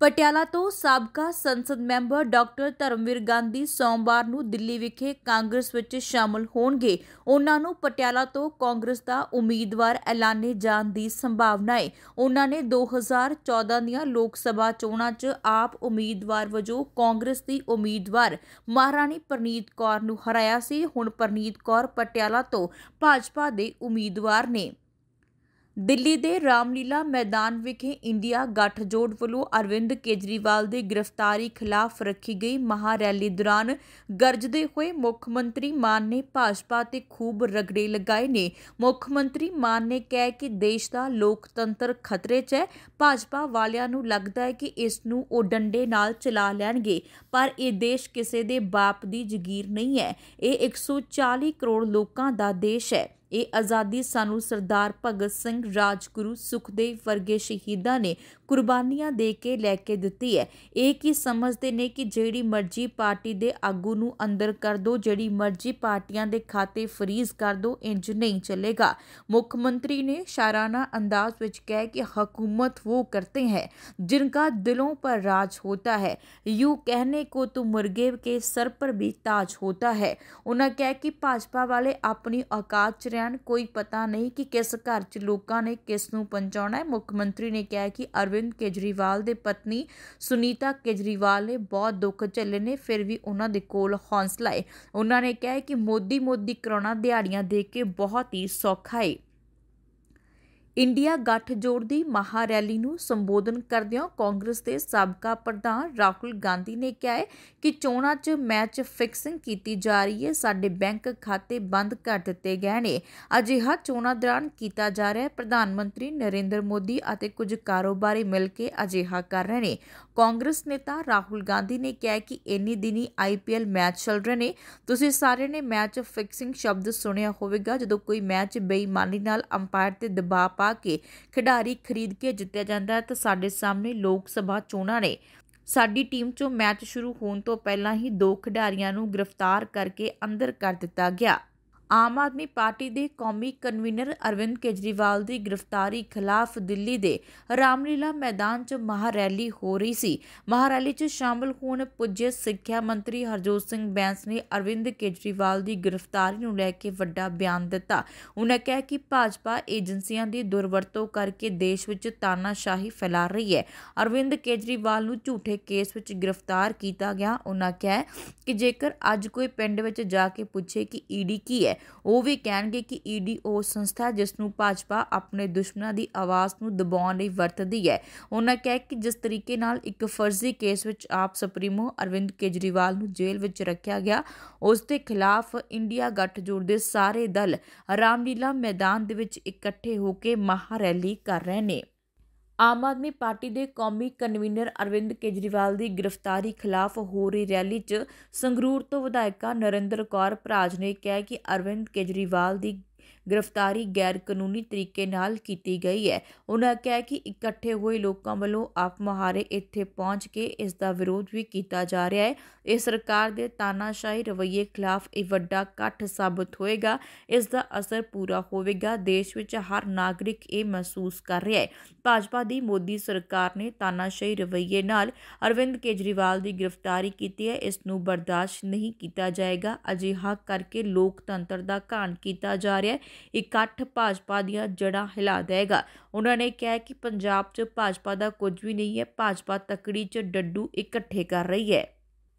ਪਟਿਆਲਾ ਤੋਂ ਸਾਬਕਾ ਸੰਸਦ ਮੈਂਬਰ ਡਾਕਟਰ ਧਰਮਵੀਰ ਗਾਂਧੀ ਸੋਮਵਾਰ ਨੂੰ ਦਿੱਲੀ ਵਿਖੇ ਕਾਂਗਰਸ ਵਿੱਚ ਸ਼ਾਮਲ ਹੋਣਗੇ ਉਹਨਾਂ ਨੂੰ ਪਟਿਆਲਾ ਤੋਂ ਕਾਂਗਰਸ ਦਾ ਉਮੀਦਵਾਰ ਐਲਾਨੇ ਜਾਣ ਦੀ ਸੰਭਾਵਨਾ ਹੈ ਉਹਨਾਂ ਨੇ 2014 ਦੀਆਂ ਲੋਕ ਸਭਾ ਚੋਣਾਂ 'ਚ ਆਪ ਉਮੀਦਵਾਰ ਵਜੋਂ ਕਾਂਗਰਸ ਦੀ ਉਮੀਦਵਾਰ ਮਹਾਰਾਣੀ ਪ੍ਰਨੀਤ ਕੌਰ ਨੂੰ ਹਰਾਇਆ ਸੀ ਹੁਣ ਪ੍ਰਨੀਤ ਕੌਰ ਪਟਿਆਲਾ ਤੋਂ ਭਾਜਪਾ ਦੇ ਉਮੀਦਵਾਰ ਨੇ ਦਿੱਲੀ ਦੇ ਰਾਮਲੀਲਾ ਮੈਦਾਨ ਵਿਖੇ ਇੰਡੀਆ ਗੱਠਜੋੜ ਵੱਲੋਂ ਅਰਵਿੰਦ ਕੇਜਰੀਵਾਲ ਦੀ ਗ੍ਰਿਫਤਾਰੀ ਖਿਲਾਫ ਰੱਖੀ ਗਈ ਮਹਾ ਰੈਲੀ ਦੌਰਾਨ ਗਰਜਦੇ ਹੋਏ ਮੁੱਖ ਮੰਤਰੀ ਮਾਨ ਨੇ ਭਾਜਪਾ ਤੇ ਖੂਬ ਰਗੜੇ ਲਗਾਏ ਨੇ ਮੁੱਖ ਮੰਤਰੀ ਮਾਨ ਨੇ ਕਹਿ ਕਿ ਦੇਸ਼ ਦਾ ਲੋਕਤੰਤਰ ਖਤਰੇ 'ਚ ਹੈ ਭਾਜਪਾ ਵਾਲਿਆਂ ਨੂੰ ਲੱਗਦਾ ਹੈ ਕਿ ਇਸ ਨੂੰ ਉਹ ਡੰਡੇ ਨਾਲ ਚਲਾ ਲੈਣਗੇ ਪਰ ਇਹ ਦੇਸ਼ ਕਿਸੇ ਦੇ ਬਾਪ ਦੀ ਜ਼ਗੀਰ ਨਹੀਂ ਹੈ ਇਹ 140 ਕਰੋੜ ਲੋਕਾਂ ਦਾ ਦੇਸ਼ ਹੈ ਇਹ ਆਜ਼ਾਦੀ ਸਾਨੂੰ ਸਰਦਾਰ ਭਗਤ ਸਿੰਘ ਰਾਜਗੁਰੂ ਸੁਖਦੇਵ ਵਰਗੇ ਸ਼ਹੀਦਾਂ ਨੇ ਕੁਰਬਾਨੀਆਂ ਦੇ ਕੇ ਲੈ ਕੇ ਦਿੱਤੀ ਹੈ ਇਹ ਕੀ ਸਮਝਦੇ ਨੇ ਕਿ ਜਿਹੜੀ ਮਰਜ਼ੀ ਪਾਰਟੀ ਦੇ ਆਗੂ ਨੂੰ ਅੰਦਰ ਕਰ ਦੋ ਜਿਹੜੀ ਮਰਜ਼ੀ ਪਾਰਟੀਆਂ ਦੇ ਖਾਤੇ ਫਰੀਜ਼ ਕਰ ਦੋ ਇੰਜ ਨਹੀਂ ਚੱਲੇਗਾ ਮੁੱਖ ਮੰਤਰੀ ਨੇ ਸ਼ਾਰਾਨਾ ਅੰਦਾਜ਼ ਵਿੱਚ ਕਹਿ ਕਿ ਹਕੂਮਤ ਉਹ ਕਰਤੇ ਹੈ जिनका ਦਿਲੋਂ ਪਰ ਰਾਜ होता ਹੈ ਯੂ कहने ਕੋ ਤੂ ਮੁਰਗੇ ਕੇ ਸਰ ਪਰ ਵੀ ਤਾਜ होता ਹੈ ਉਹਨਾਂ ਕਹਿ ਕਿ ਭਾਜਪਾ ਵਾਲੇ ਆਪਣੀ ਔਕਾਤ ਚ ਰਹਿਣ ਕੋਈ ਪਤਾ ਨਹੀਂ ਕਿ ਕਿਸ ਘਰ 'ਚ ਲੋਕਾਂ ਨੇ ਕਿਸ ਨੂੰ ਪਹੁੰਚਾਉਣਾ ਹੈ ਮੁੱਖ ਮੰਤਰੀ ਨੇ ਕਿਹਾ ਕਿ ਅਰਵਿੰਦ ਕੇਜਰੀਵਾਲ ਦੇ ਪਤਨੀ ਸੁਨੀਤਾ ਕੇਜਰੀਵਾਲ ਨੇ ਬਹੁਤ ਦੁੱਖ ਝੱਲੇ ਨੇ ਫਿਰ ਵੀ ਉਹਨਾਂ ਦੇ ਕੋਲ ਹੌਸਲਾ ਹੈ ਉਹਨਾਂ ਨੇ ਕਿਹਾ ਕਿ ਮੋਦੀ ਮੋਦੀ ਕਰੋਨਾ ਦਿਹਾੜੀਆਂ ਦੇਖ ਕੇ ਬਹੁਤ ਹੀ ਸੌਖਾ ਹੈ ਇੰਡੀਆ ਗੱਠਜੋੜ ਦੀ ਮਹਾ ਰੈਲੀ ਨੂੰ ਸੰਬੋਧਨ ਕਰਦਿਆਂ ਕਾਂਗਰਸ ਦੇ ਸਾਬਕਾ ਪ੍ਰਧਾਨ ਰਾਹੁਲ ਗਾਂਧੀ ਨੇ ਕਿਹਾ ਹੈ ਕਿ ਚੋਣਾਂ 'ਚ ਮੈਚ ਫਿਕਸਿੰਗ ਕੀਤੀ ਜਾ ਰਹੀ ਹੈ ਸਾਡੇ ਬੈਂਕ ਖਾਤੇ ਬੰਦ ਕਰ ਦਿੱਤੇ ਗਏ ਨੇ ਅਜਿਹਾ ਚੋਣਾਂ ਦੌਰਾਨ ਕੀਤਾ ਜਾ ਰਿਹਾ ਹੈ ਪ੍ਰਧਾਨ ਮੰਤਰੀ ਨਰਿੰਦਰ ਮੋਦੀ ਅਤੇ ਕੁਝ ਕਾਰੋਬਾਰੀ ਮਿਲ ਕੇ ਅਜਿਹਾ ਕਰ ਰਹੇ ਨੇ ਕਾਂਗਰਸ ਨੇਤਾ ਰਾਹੁਲ ਗਾਂਧੀ ਨੇ ਕਿਹਾ ਕਿ ਇੰਨੀ ਦਿਨੀ ਆਈਪੀਐਲ ਮੈਚ ਚੱਲ ਰਹੇ ਨੇ ਤੁਸੀਂ ਸਾਰੇ ਨੇ ਮੈਚ ਫਿਕਸਿੰਗ ਸ਼ਬਦ ਸੁਣਿਆ ਹੋਵੇਗਾ ਜਦੋਂ ਕੋਈ ਮੈਚ ਬੇਈਮਾਨੀ ਨਾਲ ਅੰਪਾਇਰ ਤੇ ਦਬਾਅ ਪਾ ਕੇ ਖਿਡਾਰੀ ਖਰੀਦ ਕੇ ਜਿੱਤਿਆ ਜਾਂਦਾ ਹੈ ਤਾਂ ਸਾਡੇ ਸਾਹਮਣੇ ਲੋਕ ਸਭਾ ਚੋਣਾਂ ਨੇ ਸਾਡੀ ਟੀਮ 'ਚੋਂ ਮੈਚ ਸ਼ੁਰੂ ਹੋਣ ਤੋਂ ਪਹਿਲਾਂ ਹੀ ਦੋ ਖਿਡਾਰੀਆਂ ਨੂੰ ਗ੍ਰਿਫਤਾਰ ਕਰਕੇ ਅੰਦਰ ਕਰ ਦਿੱਤਾ ਗਿਆ ਆਮ ਆਦਮੀ ਪਾਰਟੀ ਦੇ ਕੌਮੀ ਕਨਵੀਨਰ ਅਰਵਿੰਦ ਕੇਜਰੀਵਾਲ ਦੀ ਗ੍ਰਿਫਤਾਰੀ ਖਿਲਾਫ ਦਿੱਲੀ ਦੇ ਰਾਮਲੀਲਾ ਮੈਦਾਨ 'ਚ ਮਹਾਰੈਲੀ ਰੈਲੀ ਹੋ ਰਹੀ ਸੀ ਮਹਾਰੈਲੀ ਰੈਲੀ 'ਚ ਸ਼ਾਮਲ ਹੋਣ ਪੁੱਜੇ ਸਿੱਖਿਆ ਮੰਤਰੀ ਹਰਜੋਤ ਸਿੰਘ ਬੈਂਸ ਨੇ ਅਰਵਿੰਦ ਕੇਜਰੀਵਾਲ ਦੀ ਗ੍ਰਿਫਤਾਰੀ ਨੂੰ ਲੈ ਕੇ ਵੱਡਾ ਬਿਆਨ ਦਿੱਤਾ ਉਹਨਾਂ ਕਿਹਾ ਕਿ ਭਾਜਪਾ ਏਜੰਸੀਆਂ ਦੀ ਦੁਰਵਰਤੋਂ ਕਰਕੇ ਦੇਸ਼ ਵਿੱਚ ਤਾਨਾਸ਼ਾਹੀ ਫੈਲਾ ਰਹੀ ਹੈ ਅਰਵਿੰਦ ਕੇਜਰੀਵਾਲ ਨੂੰ ਝੂਠੇ ਕੇਸ ਵਿੱਚ ਗ੍ਰਿਫਤਾਰ ਕੀਤਾ ਗਿਆ ਉਹਨਾਂ ਕਿਹਾ ਕਿ ਜੇਕਰ ਅੱਜ ਕੋਈ ਪਿੰਡ ਵਿੱਚ ਜਾ ਕੇ ਪੁੱਛੇ ਕਿ ਈਡੀ ਕੀ ਹੈ ਉਹ ਵੀ ਕਹਿਣਗੇ ਕਿ ਈਡੀ ਉਹ ਸੰਸਥਾ ਜਿਸ ਨੂੰ ਭਾਜਪਾ ਆਪਣੇ ਦੁਸ਼ਮਣਾਂ ਦੀ ਆਵਾਜ਼ ਨੂੰ ਦਬਾਉਣ ਲਈ ਵਰਤਦੀ ਹੈ ਉਹਨਾਂ ਕਹਿ ਕਿ ਜਿਸ ਤਰੀਕੇ ਨਾਲ ਇੱਕ ਫਰਜ਼ੀ ਕੇਸ ਵਿੱਚ ਆਪ ਸੁਪਰੀਮੋ ਅਰਵਿੰਦ ਕੇਜਰੀਵਾਲ ਨੂੰ ਜੇਲ੍ਹ ਵਿੱਚ ਰੱਖਿਆ ਗਿਆ ਉਸ ਦੇ ਖਿਲਾਫ ਇੰਡੀਆ ਗੱਠ ਜੋੜ ਦੇ ਸਾਰੇ ਦਲ ਰਾਮਲੀਲਾ ਮੈਦਾਨ ਦੇ ਵਿੱਚ ਇਕੱਠੇ ਹੋ ਕੇ ਮਹਾ ਰੈਲੀ ਕਰ ਰਹੇ ਨੇ ਆਮ ਆਦਮੀ ਪਾਰਟੀ ਦੇ ਕੌਮੀ ਕਨਵੀਨਰ ਅਰਵਿੰਦ ਕੇਜਰੀਵਾਲ ਦੀ ਗ੍ਰਿਫਤਾਰੀ ਖਿਲਾਫ ਹੋ ਰਹੀ ਰੈਲੀ 'ਚ ਸੰਗਰੂਰ ਤੋਂ ਵਿਧਾਇਕਾ ਨਰਿੰਦਰ ਕੌਰ ਭਰਾਜ ਨੇ ਕਿਹਾ ਕਿ ਅਰਵਿੰਦ ਕੇਜਰੀਵਾਲ ਦੀ ਗ੍ਰਿਫਤਾਰੀ ਗੈਰ ਕਾਨੂੰਨੀ ਤਰੀਕੇ ਨਾਲ ਕੀਤੀ ਗਈ ਹੈ ਉਹਨਾਂ ਕਹਿ ਕਿ ਇਕੱਠੇ ਹੋਏ ਲੋਕਾਂ ਵੱਲੋਂ ਆਪ ਮਹਾਰੇ ਇੱਥੇ ਪਹੁੰਚ ਕੇ ਇਸ ਦਾ ਵਿਰੋਧ ਵੀ ਕੀਤਾ ਜਾ ਰਿਹਾ ਹੈ ਇਹ ਸਰਕਾਰ ਦੇ ਤਾਨਾਸ਼ਾਹੀ ਰਵੱਈਏ ਖਿਲਾਫ ਇਹ ਵੱਡਾ ਇਕੱਠ ਸਾਬਤ ਹੋਏਗਾ ਇਸ ਦਾ ਅਸਰ ਪੂਰਾ ਹੋਵੇਗਾ ਦੇਸ਼ ਵਿੱਚ ਹਰ ਨਾਗਰਿਕ ਇਹ ਮਹਿਸੂਸ ਕਰ ਰਿਹਾ ਹੈ ਭਾਜਪਾ ਦੀ ਮੋਦੀ ਸਰਕਾਰ ਨੇ ਤਾਨਾਸ਼ਾਹੀ ਰਵੱਈਏ ਨਾਲ ਅਰਵਿੰਦ ਕੇਜਰੀਵਾਲ ਦੀ ਗ੍ਰਿਫਤਾਰੀ ਕੀਤੀ ਹੈ ਇਸ ਨੂੰ ਬਰਦਾਸ਼ਤ ਨਹੀਂ ਕੀਤਾ ਜਾਏਗਾ ਅਜਿਹਾ ਕਰਕੇ ਲੋਕਤੰਤਰ ਦਾ ਘਾਣ ਕੀਤਾ ਜਾ ਰਿਹਾ ਹੈ ਇਕੱਠ ਭਾਜਪਾ ਦੀਆਂ ਜੜਾਂ ਹਿਲਾ ਦੇਗਾ ਉਹਨਾਂ ਨੇ ਕਿਹਾ ਕਿ ਪੰਜਾਬ 'ਚ ਭਾਜਪਾ ਦਾ ਕੁਝ ਵੀ ਨਹੀਂ ਹੈ ਭਾਜਪਾ ਤਕੜੀ 'ਚ ਡੱਡੂ ਇਕੱਠੇ ਕਰ ਰਹੀ ਹੈ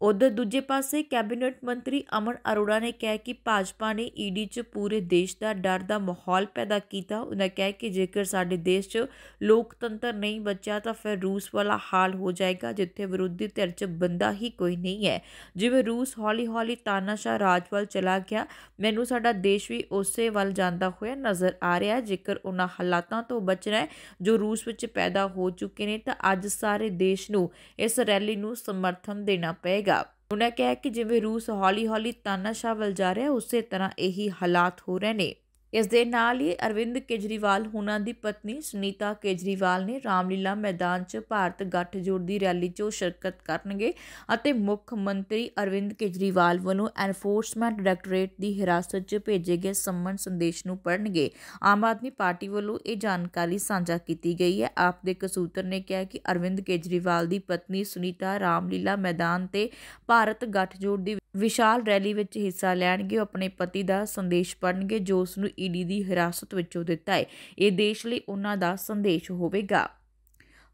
ਉਧਰ ਦੂਜੇ ਪਾਸੇ ਕੈਬਨਿਟ ਮੰਤਰੀ ਅਮਨ ਅਰੋੜਾ ਨੇ ਕਿਹਾ ਕਿ ਭਾਜਪਾ ਨੇ ਈਡੀ 'ਚ ਪੂਰੇ ਦੇਸ਼ ਦਾ ਡਰ ਦਾ ਮਾਹੌਲ ਪੈਦਾ ਕੀਤਾ ਉਹਨਾਂ ਕਹਿ ਕਿ ਜੇਕਰ ਸਾਡੇ ਦੇਸ਼ 'ਚ ਲੋਕਤੰਤਰ ਨਹੀਂ ਬਚਿਆ ਤਾਂ ਫਿਰ ਰੂਸ ਵਾਲਾ ਹਾਲ ਹੋ ਜਾਏਗਾ ਜਿੱਥੇ ਵਿਰੋਧੀ ਧਿਰ 'ਚ ਬੰਦਾ ਹੀ ਕੋਈ ਨਹੀਂ ਹੈ ਜਿਵੇਂ ਰੂਸ ਹੌਲੀ-ਹੌਲੀ ਤਾਨਾਸ਼ਾਹ ਰਾਜ ਵੱਲ ਚਲਾ ਗਿਆ ਮੈਨੂੰ ਸਾਡਾ ਦੇਸ਼ ਵੀ ਉਸੇ ਵੱਲ ਜਾਂਦਾ ਹੋਇਆ ਨਜ਼ਰ ਆ ਰਿਹਾ ਹੈ ਜੇਕਰ ਉਹਨਾਂ ਹਾਲਾਤਾਂ ਤੋਂ ਬਚਣਾ ਹੈ ਜੋ ਰੂਸ ਵਿੱਚ ਪੈਦਾ ਹੋ ਚੁੱਕੇ ਨੇ ਤਾਂ ਅੱਜ ਸਾਰੇ ਦੇਸ਼ ਨੂੰ ਇਸ ਰੈਲੀ ਨੂੰ ਸਮਰਥਨ ਦੇਣਾ ਪਏਗਾ ਸੀਗਾ ਉਹਨਾਂ ਕਿਹਾ ਕਿ ਜਿਵੇਂ ਰੂਸ ਹੌਲੀ-ਹੌਲੀ ਤਾਨਾਸ਼ਾਹ ਵੱਲ ਜਾ ਰਿਹਾ ਉਸੇ ਤਰ੍ਹਾਂ ਇਹੀ ਹਾਲਾਤ ਹੋ ਰਹੇ ਨੇ ਇਸ ਦੇ ਨਾਲ ਹੀ ਅਰਵਿੰਦ ਕੇਜਰੀਵਾਲ ਹੁਣਾਂ ਦੀ ਪਤਨੀ ਸੁਨੀਤਾ ਕੇਜਰੀਵਾਲ ਨੇ ਰਾਮਲੀਲਾ ਮੈਦਾਨ 'ਚ ਭਾਰਤ ਗੱਠਜੋੜ ਦੀ ਰੈਲੀ 'ਚ ਸ਼ਿਰਕਤ ਕਰਨਗੇ ਅਤੇ ਮੁੱਖ ਮੰਤਰੀ ਅਰਵਿੰਦ ਕੇਜਰੀਵਾਲ ਵੱਲੋਂ ਐਨਫੋਰਸਮੈਂਟ ਡਾਇਰੈਕਟੋਰੇਟ ਦੀ ਹਿਰਾਸਤ 'ਚ ਭੇਜੇ ਗਏ ਸੰਮਨ ਸੰਦੇਸ਼ ਨੂੰ ਪੜਨਗੇ ਆਮ ਆਦਮੀ ਪਾਰਟੀ ਵੱਲੋਂ ਇਹ ਜਾਣਕਾਰੀ ਸਾਂਝਾ ਕੀਤੀ ਗਈ ਹੈ ਆਪ ਦੇ ਕਸੂਤਰ ਨੇ ਕਿਹਾ ਕਿ ਅਰਵਿੰਦ ਕੇਜਰੀਵਾਲ ਦੀ ਪਤਨੀ ਸੁਨੀਤਾ ਰਾਮਲੀਲਾ ਮੈਦਾਨ ਤੇ ਭਾਰਤ ਗੱਠਜੋੜ ਦੀ ਵਿਸ਼ਾਲ ਰੈਲੀ ਵਿੱਚ ਹਿੱਸਾ ਲੈਣਗੇ ਆਪਣੇ ਪਤੀ ਦਾ ਸੰਦੇਸ਼ ਪੜਨਗੇ ਜੋ ਉਸ ਨੂੰ ਈਡੀ ਦੀ ਹਿਰਾਸਤ ਵਿੱਚੋਂ ਦਿੱਤਾ ਹੈ ਇਹ ਦੇਸ਼ ਲਈ ਉਹਨਾਂ ਦਾ ਸੰਦੇਸ਼ ਹੋਵੇਗਾ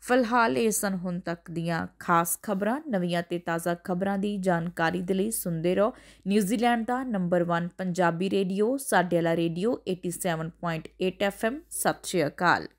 ਫਿਲਹਾਲ ਇਹ ਸਨ ਹੁਣ ਤੱਕ ਦੀਆਂ ਖਾਸ ਖਬਰਾਂ ਨਵੀਆਂ ਤੇ ਤਾਜ਼ਾ ਖਬਰਾਂ ਦੀ ਜਾਣਕਾਰੀ ਦੇ ਲਈ ਸੁਣਦੇ ਰਹੋ ਨਿਊਜ਼ੀਲੈਂਡ ਦਾ ਨੰਬਰ 1 ਪੰਜਾਬੀ ਰੇਡੀਓ ਸਾਡੇ ਵਾਲਾ ਰੇਡੀਓ 87.8 FM ਸਤਿ ਸ਼੍ਰੀ ਅਕਾਲ